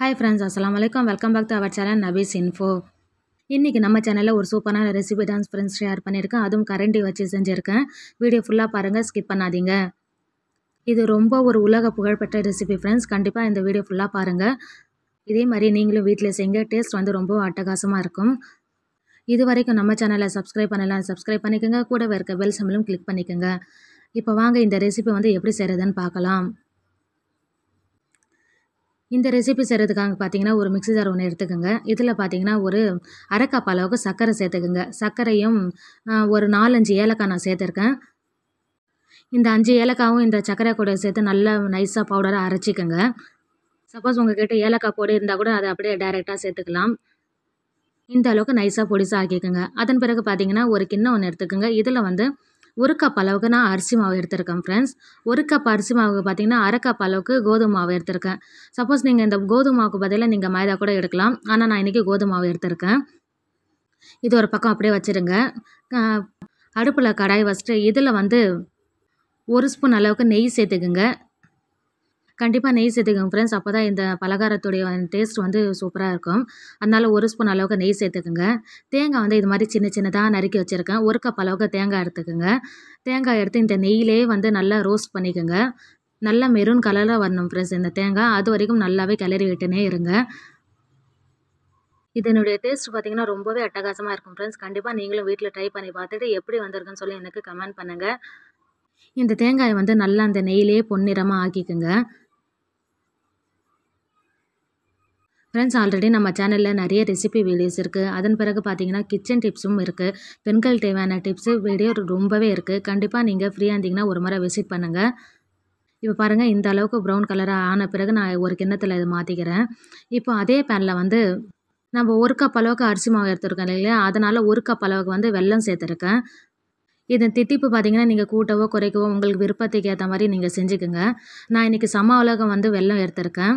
hi friends அஸ்லாம் வலைக்கம் welcome back to our channel Nafees info இன்றைக்கி நம்ம சேனலில் ஒரு சூப்பரான ரெசிபி டான்ஸ் ஃப்ரெண்ட்ஸ் ஷேர் பண்ணியிருக்கேன் அதுவும் கரண்டி வச்சு செஞ்சுருக்கேன் வீடியோ ஃபுல்லாக பாருங்கள் ஸ்கிப் பண்ணாதீங்க இது ரொம்ப ஒரு உலக புகழ்பெற்ற ரெசிபி ஃப்ரெண்ட்ஸ் கண்டிப்பாக இந்த வீடியோ ஃபுல்லாக பாருங்கள் இதே மாதிரி நீங்களும் வீட்டில் செய்யுங்க டேஸ்ட் வந்து ரொம்ப அட்டகாசமாக இருக்கும் இது வரைக்கும் நம்ம சேனலை சப்ஸ்கிரைப் பண்ணலாம் சப்ஸ்கிரைப் பண்ணிக்கோங்க கூடவே இருக்க பெல் சம்பளம் கிளிக் பண்ணிக்கோங்க இப்போ வாங்க இந்த ரெசிபி வந்து எப்படி செய்கிறதுன்னு பார்க்கலாம் இந்த ரெசிபி செய்கிறதுக்காக பார்த்தீங்கன்னா ஒரு மிக்சி ஜார் ஒன்று எடுத்துக்கோங்க இதில் பார்த்தீங்கன்னா ஒரு அரைக்கப் அளவுக்கு சர்க்கரை சேர்த்துக்குங்க சர்க்கரையும் ஒரு நாலஞ்சு ஏலக்காய் நான் சேர்த்துருக்கேன் இந்த அஞ்சு ஏலக்காவும் இந்த சர்க்கரை கூட சேர்த்து நல்லா நைஸாக பவுடராக அரைச்சிக்கோங்க சப்போஸ் உங்ககிட்ட ஏலக்காய் பொடி இருந்தால் கூட அதை அப்படியே டைரெக்டாக சேர்த்துக்கலாம் இந்த அளவுக்கு நைஸாக பொடிசாக ஆக்கிக்கோங்க அதன் பிறகு பார்த்தீங்கன்னா ஒரு கிண்ணம் ஒன்று எடுத்துக்கோங்க இதில் வந்து ஒரு கப் அளவுக்கு நான் அரிசி மாவு எடுத்திருக்கேன் ஃப்ரெண்ட்ஸ் ஒரு கப் அரிசி மாவுக்கு பார்த்தீங்கன்னா அரை கப் அளவுக்கு கோதுமை மாவு எடுத்திருக்கேன் சப்போஸ் நீங்கள் இந்த கோதுமை மாவுக்கு பதிலாக நீங்கள் மைதா கூட எடுக்கலாம் ஆனால் நான் இன்றைக்கி கோதுமை மாவு எடுத்திருக்கேன் இது ஒரு பக்கம் அப்படியே வச்சுருங்க அடுப்பில் கடாய் வச்சுட்டு இதில் வந்து ஒரு ஸ்பூன் அளவுக்கு நெய் சேர்த்துக்குங்க கண்டிப்பாக நெய் சேர்த்துக்கோங்க ஃப்ரெண்ட்ஸ் அப்போ தான் இந்த பலகாரத்துடைய டேஸ்ட் வந்து சூப்பராக இருக்கும் அதனால் ஒரு ஸ்பூன் அளவுக்கு நெய் சேர்த்துக்குங்க தேங்காய் வந்து இது மாதிரி சின்ன சின்னதாக நறுக்கி வச்சுருக்கேன் ஒரு கப் அளவுக்கு தேங்காய் எடுத்துக்கோங்க தேங்காய் எடுத்து இந்த நெய்யிலே வந்து நல்லா ரோஸ்ட் பண்ணிக்கோங்க நல்லா மெரூன் கலரில் வரணும் ஃப்ரெண்ட்ஸ் இந்த தேங்காய் அது வரைக்கும் நல்லாவே கிளறி விட்டுனே இருங்க இதனுடைய டேஸ்ட் பார்த்திங்கன்னா ரொம்பவே அட்டகாசமாக இருக்கும் ஃப்ரெண்ட்ஸ் கண்டிப்பாக நீங்களும் வீட்டில் ட்ரை பண்ணி பார்த்துட்டு எப்படி வந்திருக்குன்னு சொல்லி எனக்கு கமெண்ட் பண்ணுங்கள் இந்த தேங்காயை வந்து நல்லா அந்த நெய்யிலேயே பொன்னிறமாக ஆக்கிக்குங்க ஃப்ரெண்ட்ஸ் ஆல்ரெடி நம்ம சேனலில் நிறைய ரெசிபி வீடியோஸ் இருக்குது அதன் பிறகு பார்த்தீங்கன்னா கிச்சன் டிப்ஸும் இருக்குது பெண்கள் தேவையான டிப்ஸு வீடியோ ரொம்பவே இருக்குது கண்டிப்பாக நீங்கள் ஃப்ரீயாக இருந்தீங்கன்னா ஒரு முறை விசிட் பண்ணுங்கள் இப்போ பாருங்கள் இந்த அளவுக்கு ப்ரௌன் கலராக ஆன பிறகு நான் ஒரு கிண்ணத்தில் இதை மாற்றிக்கிறேன் இப்போ அதே பேனில் வந்து நம்ம ஒரு கப் அளவுக்கு அரிசி மாவு எடுத்துருக்கோம் இல்லைங்களா அதனால் ஒரு கப் அளவுக்கு வந்து வெள்ளம் சேர்த்துருக்கேன் இதன் தித்திப்பு பார்த்திங்கன்னா நீங்கள் கூட்டவோ குறைக்கவோ உங்களுக்கு விருப்பத்துக்கு ஏற்ற மாதிரி நீங்கள் செஞ்சுக்கோங்க நான் இன்றைக்கி சம அளவுக்கு வந்து வெள்ளம் எடுத்திருக்கேன்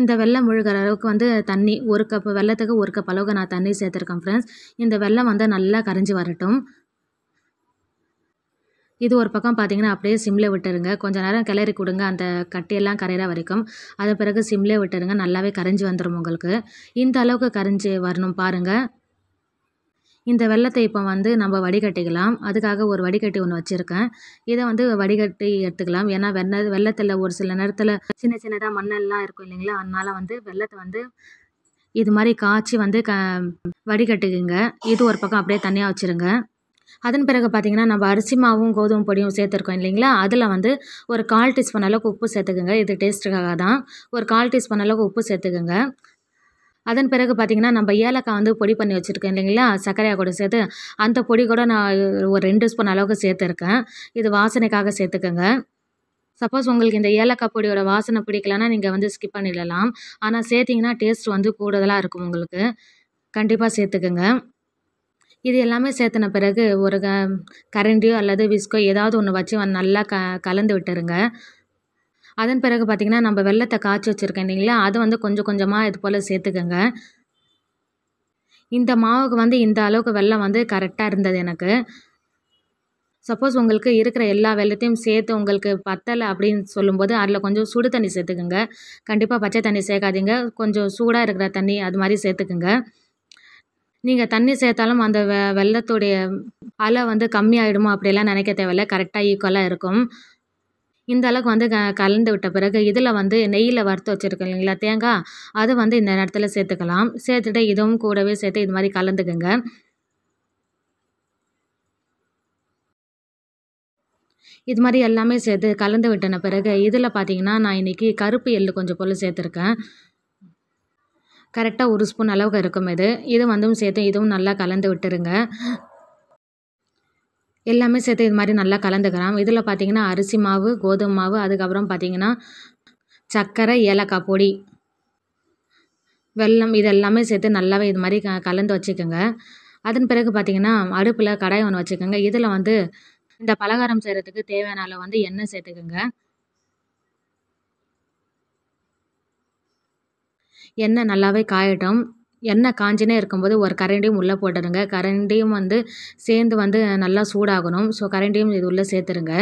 இந்த வெள்ளம் முழுகிற அளவுக்கு வந்து தண்ணி ஒரு கப் வெள்ளத்துக்கு ஒரு கப் அளவுக்கு நான் தண்ணி சேர்த்துருக்கேன் ஃப்ரெண்ட்ஸ் இந்த வெள்ளம் வந்து நல்லா கரைஞ்சி வரட்டும் இது ஒரு பக்கம் பார்த்தீங்கன்னா அப்படியே சிம்லே விட்டுருங்க கொஞ்சம் நேரம் கிளறி கொடுங்க அந்த கட்டியெல்லாம் கரையிற வரைக்கும் அதன் பிறகு சிம்லே விட்டுருங்க நல்லாவே கரைஞ்சி வந்துடும் உங்களுக்கு இந்த அளவுக்கு கரைஞ்சி வரணும் பாருங்கள் இந்த வெள்ளத்தை இப்போ வந்து நம்ம வடிகட்டிக்கலாம் அதுக்காக ஒரு வடிகட்டி ஒன்று வச்சுருக்கேன் இதை வந்து வடிகட்டி எடுத்துக்கலாம் ஏன்னா வெண்ண வெள்ளத்தில் ஒரு சில நேரத்தில் சின்ன சின்னதாக மண்ணெல்லாம் இருக்கும் இல்லைங்களா அதனால் வந்து வெள்ளத்தை வந்து இது மாதிரி காய்ச்சி வந்து க வடிகட்டுக்குங்க இது ஒரு பக்கம் அப்படியே தனியாக வச்சுருங்க அதன் பிறகு பார்த்தீங்கன்னா நம்ம அரிசி மாவும் கோதுமை பொடியும் சேர்த்துருக்கோம் இல்லைங்களா அதில் வந்து ஒரு கால் டீஸ்பூன் அளவுக்கு உப்பு சேர்த்துக்குங்க இது டேஸ்ட்டுக்காக தான் ஒரு கால் டீஸ்பூன் அளவுக்கு உப்பு சேர்த்துக்குங்க அதன் பிறகு பார்த்திங்கன்னா நம்ம ஏலக்காய் வந்து பொடி பண்ணி வச்சுருக்கேன் இல்லைங்களா சர்க்கரையாக கூட சேர்த்து அந்த பொடி கூட நான் ஒரு ரெண்டு ஸ்பூன் அளவுக்கு சேர்த்துருக்கேன் இது வாசனைக்காக சேர்த்துக்கோங்க சப்போஸ் உங்களுக்கு இந்த ஏலக்காய் பொடியோட வாசனை பிடிக்கலன்னா நீங்கள் வந்து ஸ்கிப் பண்ணிடலாம் ஆனால் சேர்த்திங்கன்னா டேஸ்ட் வந்து கூடுதலாக இருக்கும் உங்களுக்கு கண்டிப்பாக சேர்த்துக்கோங்க இது எல்லாமே சேர்த்தின பிறகு ஒரு க கரண்டியோ அல்லது விஸ்கோ ஏதாவது ஒன்று வச்சு நல்லா க கலந்து விட்டுருங்க அதன் பிறகு பார்த்திங்கன்னா நம்ம வெள்ளத்தை காய்ச்சி வச்சுருக்கேன் இல்லைங்களா அதை வந்து கொஞ்சம் கொஞ்சமாக இது போல் சேர்த்துக்கோங்க இந்த மாவுக்கு வந்து இந்த அளவுக்கு வெள்ளம் வந்து கரெக்டாக இருந்தது எனக்கு சப்போஸ் உங்களுக்கு இருக்கிற எல்லா வெள்ளத்தையும் சேர்த்து உங்களுக்கு பத்தலை அப்படின்னு சொல்லும்போது அதில் கொஞ்சம் சுடு தண்ணி சேர்த்துக்குங்க கண்டிப்பாக பச்சை தண்ணி சேர்க்காதீங்க கொஞ்சம் சூடாக இருக்கிற தண்ணி அது மாதிரி சேர்த்துக்குங்க நீங்கள் தண்ணி சேர்த்தாலும் அந்த வெ வெள்ளத்துடைய அலை வந்து கம்மியாயிடுமோ அப்படியெல்லாம் நினைக்க தேவையில்ல கரெக்டாக ஈக்குவலாக இருக்கும் இந்த அளவுக்கு வந்து க கலந்து விட்ட பிறகு இதில் வந்து நெய்யில் வறுத்து வச்சுருக்கோம் இல்லைங்களா தேங்காய் அது வந்து இந்த இடத்துல சேர்த்துக்கலாம் சேர்த்துட்டு இதுவும் கூடவே சேர்த்து இது மாதிரி கலந்துக்குங்க இது மாதிரி எல்லாமே சேர்த்து கலந்து விட்டன பிறகு இதில் பார்த்தீங்கன்னா நான் இன்றைக்கி கருப்பு எள்ளு கொஞ்சம் போல் சேர்த்துருக்கேன் கரெக்டாக ஒரு ஸ்பூன் அளவுக்கு இருக்கும் இது இது வந்தும் சேர்த்து இதுவும் நல்லா கலந்து விட்டுருங்க எல்லாமே சேர்த்து இது மாதிரி நல்லா கலந்துக்கிறோம் இதில் பார்த்திங்கன்னா அரிசி மாவு கோதுமை மாவு அதுக்கப்புறம் பார்த்திங்கன்னா சர்க்கரை ஏலக்காய் பொடி வெல்லம் இது எல்லாமே சேர்த்து நல்லாவே இது மாதிரி க கலந்து வச்சுக்கோங்க அதன் பிறகு பார்த்திங்கன்னா அடுப்பில் கடாய் ஒன்று வச்சுக்கோங்க இதில் வந்து இந்த பலகாரம் செய்கிறதுக்கு தேவையான வந்து எண்ணெய் சேர்த்துக்கோங்க எண்ணெய் நல்லாவே காயட்டும் எண்ணெய் காஞ்சினே இருக்கும்போது ஒரு கரண்டியும் உள்ளே போட்டுருங்க கரண்டியும் வந்து சேர்ந்து வந்து நல்லா சூடாகணும் ஸோ கரண்டியும் இது உள்ளே சேர்த்துருங்க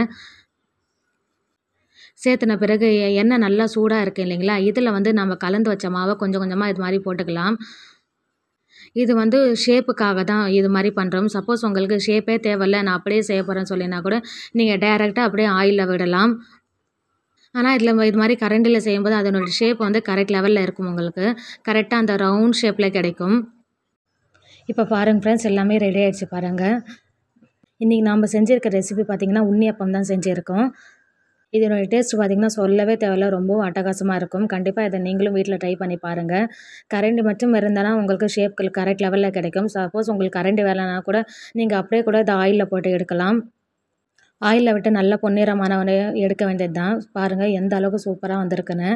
சேர்த்துன பிறகு எண்ணெய் நல்லா சூடாக இருக்குது இல்லைங்களா இதில் வந்து நம்ம கலந்து வச்ச மாவை கொஞ்சம் கொஞ்சமாக இது மாதிரி போட்டுக்கலாம் இது வந்து ஷேப்புக்காக தான் இது மாதிரி பண்ணுறோம் சப்போஸ் உங்களுக்கு ஷேப்பே தேவையில்லை நான் அப்படியே செய்ய போகிறேன்னு சொல்லினா கூட நீங்கள் டைரெக்டாக அப்படியே ஆயிலில் விடலாம் ஆனால் இதில் இது மாதிரி கரண்டியில் செய்யும்போது அதனோட ஷேப் வந்து கரெக்ட் லெவலில் இருக்கும் உங்களுக்கு கரெக்டாக அந்த ரவுண்ட் ஷேப்பில் கிடைக்கும் இப்போ பாருங்கள் ஃப்ரெண்ட்ஸ் எல்லாமே ரெடி ஆகிடுச்சு பாருங்கள் இன்றைக்கி நாம் செஞ்சுருக்க ரெசிபி பார்த்திங்கன்னா உண்ணியப்பம் தான் செஞ்சுருக்கோம் இதனுடைய டேஸ்ட் பார்த்திங்கன்னா சொல்லவே தேவையில்ல ரொம்பவும் அட்டகாசமாக இருக்கும் கண்டிப்பாக இதை நீங்களும் வீட்டில் ட்ரை பண்ணி பாருங்கள் கரண்ட் மட்டும் இருந்தாலும் உங்களுக்கு ஷேப் கரெக்ட் லெவலில் கிடைக்கும் சப்போஸ் உங்களுக்கு கரண்ட் வேலைனா கூட நீங்கள் அப்படியே கூட இதை ஆயிலில் போட்டு எடுக்கலாம் ஆயிலில் விட்டு நல்ல பொன்னிறமானவனை எடுக்க வேண்டியது தான் பாருங்கள் எந்த அளவுக்கு சூப்பராக வந்திருக்குன்னு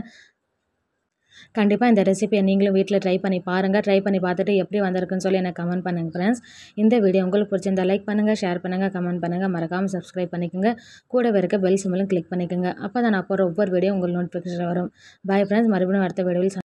கண்டிப்பாக இந்த ரெசிபியை நீங்களும் வீட்டில் ட்ரை பண்ணி பாருங்கள் ட்ரை பண்ணி பார்த்துட்டு எப்படி வந்திருக்குன்னு சொல்லி எனக்கு கமெண்ட் பண்ணுங்கள் ஃப்ரெண்ட்ஸ் இந்த வீடியோ உங்களுக்கு பிடிச்சிருந்தா லைக் பண்ணுங்கள் ஷேர் பண்ணுங்கள் கமெண்ட் பண்ணுங்கள் மறக்காமல் சப்ஸ்கிரைப் பண்ணிக்கோங்க கூட இருக்க பெல் சிம்பிளும் கிளிக் பண்ணிக்கோங்க அப்போ தான் நான் போகிற ஒவ்வொரு வீடியோ உங்களுக்கு நோட்டிஃபிகேஷன் வரும் பாய் ஃப்ரெண்ட்ஸ் மறுபடியும் அடுத்த வீடியோவில்